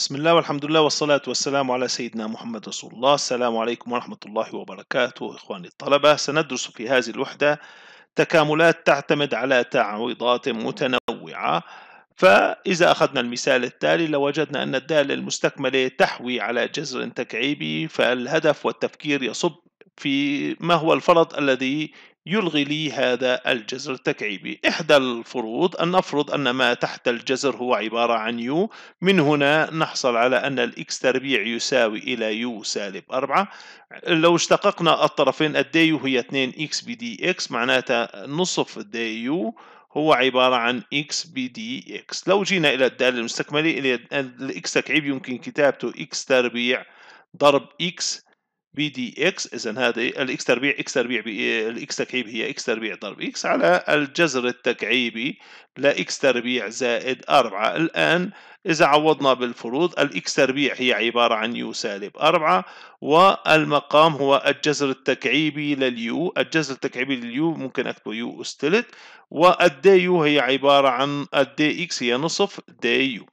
بسم الله والحمد لله والصلاة والسلام على سيدنا محمد رسول الله السلام عليكم ورحمة الله وبركاته إخواني الطلبة سندرس في هذه الوحدة تكاملات تعتمد على تعويضات متنوعة فإذا أخذنا المثال التالي لوجدنا أن الدالة المستكملة تحوي على جذر تكعيبي فالهدف والتفكير يصب في ما هو الفرض الذي يلغي لي هذا الجذر التكعيبي إحدى الفروض أن نفرض أن ما تحت الجذر هو عبارة عن يو من هنا نحصل على أن الإكس تربيع يساوي إلى يو سالب 4 لو اشتققنا الطرفين الدي يو هي 2 إكس بي دي إكس معناتها نصف الدي يو هو عبارة عن x بي دي x لو جينا إلى الدالة المستكملة الإكس تكعيب يمكن كتابته x تربيع ضرب x بي دي اكس اذا هذا الاكس تربيع اكس تربيع الاكس تكعيب هي اكس تربيع ضرب اكس على الجذر التكعيبي لاكس تربيع زائد 4 الان اذا عوضنا بالفروض الاكس تربيع هي عباره عن يو سالب 4 والمقام هو الجذر التكعيبي لليو الجذر التكعيبي لليو ممكن اكتبه يو اس والدي يو هي عباره عن الدي اكس هي نصف دي يو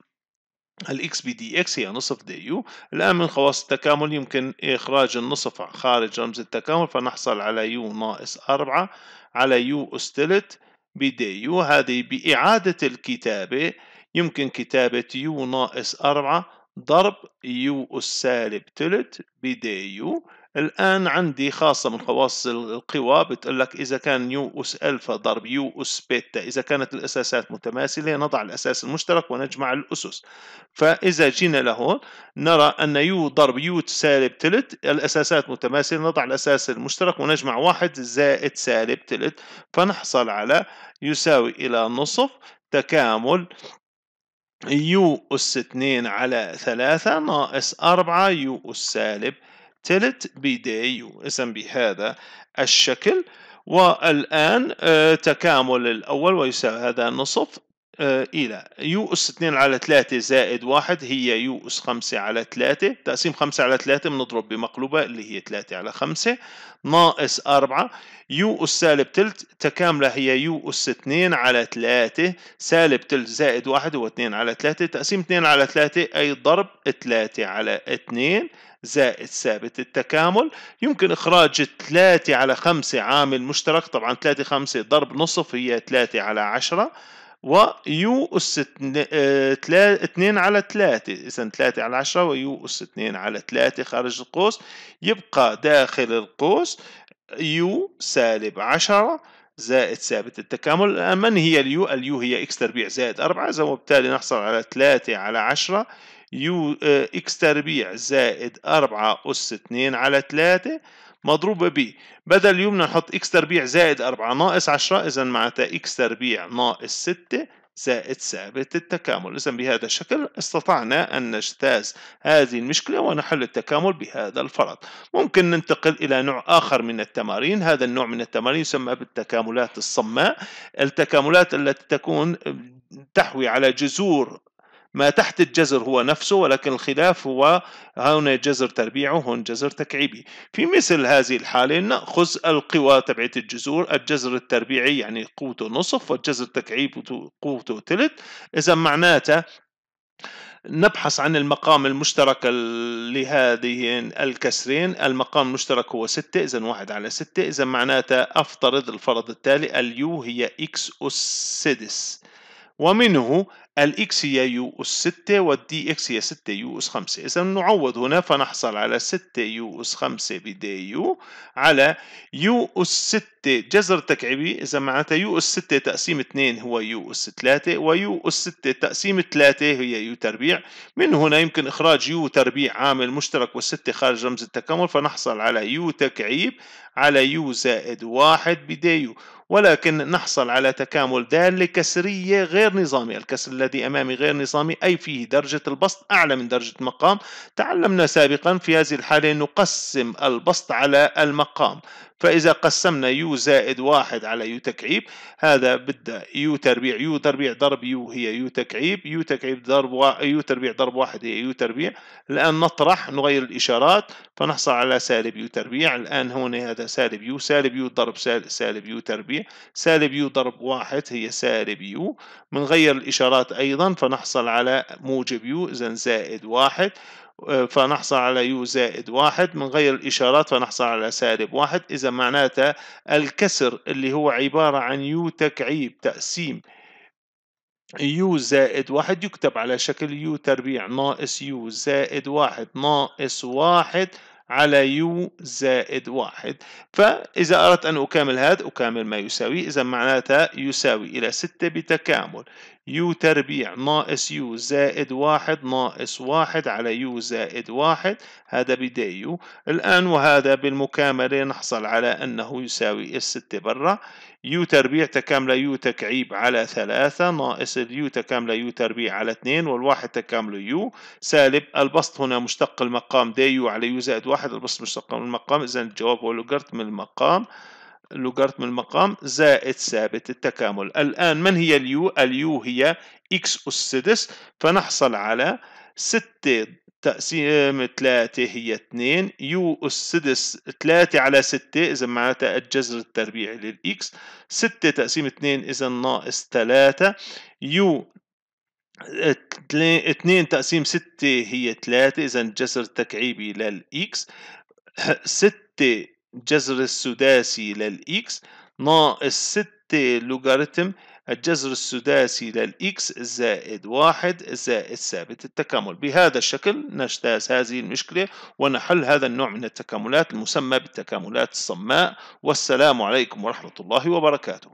الاكس بي دي اكس هي نصف دي يو الآن من خواص التكامل يمكن إخراج النصف خارج رمز التكامل فنحصل على يو ناقص أربعة على يو أستلت بدي يو هذه بإعادة الكتابة يمكن كتابة يو ناقص أربعة ضرب يو السالب تلت بدي يو الآن عندي خاصة من خواص القوى بتقول لك إذا كان يو أس ألفا ضرب يو أس بيتا إذا كانت الأساسات متماثلة نضع الأساس المشترك ونجمع الأسس فإذا جينا لهون نرى أن يو ضرب يو سالب تلت الأساسات متماثلة نضع الأساس المشترك ونجمع واحد زائد سالب تلت فنحصل على يساوي إلى نصف تكامل يو أس 2 على 3 ناقص 4 يو أس سالب تلت بيدي يسمى بهذا الشكل والآن آه، تكامل الأول ويساوي هذا نصف آه، إلى يو أس 2 على 3 زائد 1 هي يو أس 5 على 3 تقسيم 5 على 3 بنضرب بمقلوبة اللي هي 3 على 5 ناقص 4 يو أس سالب تلت تكاملة هي يو أس 2 على 3 سالب تلت زائد 1 هو 2 على 3 تقسيم 2 على 3 أي ضرب 3 على 2 زائد ثابت التكامل يمكن إخراج 3 على 5 عامل مشترك طبعا 3 5 ضرب نصف هي 3 على 10 ويو أس 2 آه، على 3 إذا 3 على 10 ويو أس 2 على 3 خارج القوس يبقى داخل القوس يو سالب 10 زائد ثابت التكامل الآن آه، من هي اليو؟ اليو هي إكس تربيع زائد 4 إذا وبالتالي نحصل على 3 على 10 يو آه، إكس تربيع زائد 4 أس 2 على 3 مضروبة ب بدل اليمنى نحط x تربيع زائد 4 ناقص 10 إذا معناتها x تربيع ناقص 6 زائد ثابت التكامل إذا بهذا الشكل استطعنا أن نجتاز هذه المشكلة ونحل التكامل بهذا الفرض ممكن ننتقل إلى نوع آخر من التمارين هذا النوع من التمارين يسمى بالتكاملات الصماء التكاملات التي تكون تحوي على جذور ما تحت الجزر هو نفسه ولكن الخلاف هو هنا جزر تربيعي وهون جزر تكعيبي في مثل هذه الحالة نأخذ القوى تبعت الجذور الجزر التربيعي يعني قوته نصف والجزر التكعيبي قوته ثلث إذا معناته نبحث عن المقام المشترك لهذه الكسرين المقام المشترك هو 6 إذا 1 على 6 إذا معناته أفترض الفرض التالي اليو هي إكس أس سدس ومنه الإكس هي يو أس 6 والدي إكس هي 6 يو أس 5 إذا نعوض هنا فنحصل على 6 يو أس 5 بدي يو على يو أس 6 جذر تكعيبي إذا معناتها يو أس 6 تقسيم 2 هو يو أس 3 ويو أس 6 تقسيم 3 هي يو تربيع من هنا يمكن إخراج يو تربيع عامل مشترك 6 خارج رمز التكامل فنحصل على يو تكعيب على يو زائد 1 بدي يو ولكن نحصل على تكامل دال لكسرية غير نظامي الكسر الذي أمامي غير نظامي أي فيه درجة البسط أعلى من درجة المقام تعلمنا سابقا في هذه الحالة نقسم البسط على المقام فإذا قسمنا يو زائد واحد على يو تكعيب هذا بدأ يو تربيع يو تربيع ضرب يو هي يو تكعيب يو تكعيب ضرب و... يو تربيع ضرب واحد هي يو تربيع الآن نطرح نغير الإشارات فنحصل على سالب يو تربيع الآن هون هذا سالب يو سالب يو ضرب سالب يو تربيع سالب يو ضرب واحد هي سالب يو بنغير الإشارات أيضا فنحصل على موجب يو إذا زائد واحد آه، فنحصل على يو زائد واحد من غير الإشارات فنحصل على سالب واحد إذا معناتها الكسر اللي هو عبارة عن يو تكعيب تقسيم يو زائد واحد يكتب على شكل يو تربيع ناقص يو زائد واحد ناقص واحد على يو زائد واحد فإذا أردت أن أكامل هذا أكامل ما يساوي إذا معناتها يساوي إلى ستة بتكامل يو تربيع ناقص يو زائد واحد ناقص واحد على يو زائد واحد هذا بدي يو الآن وهذا بالمكاملة نحصل على أنه يساوي الستة برا يو تربيع تكامل يو تكعيب على ثلاثة ناقص اليو تكامل يو تربيع على اثنين والواحد تكامل يو سالب البسط هنا مشتق المقام دي يو على يو زائد واحد البسط مشتق المقام إذا الجواب هو لوغاريتم المقام لوغارتم المقام زائد ثابت التكامل الآن من هي اليو؟ اليو هي X أس 6 فنحصل على 6 تقسيم 3 هي 2 يو أس 6 3 على 6 إذا معناتها الجذر التربيعي للX 6 تقسيم 2 إذا ناقص 3 يو 2 تقسيم 6 هي 3 إذا الجذر التكعيبي للX 6 الجذر السداسي للإكس ناقص ستة لوغاريتم الجذر السداسي للإكس زائد واحد زائد ثابت التكامل بهذا الشكل نجتاز هذه المشكلة ونحل هذا النوع من التكاملات المسمى بالتكاملات الصماء والسلام عليكم ورحمة الله وبركاته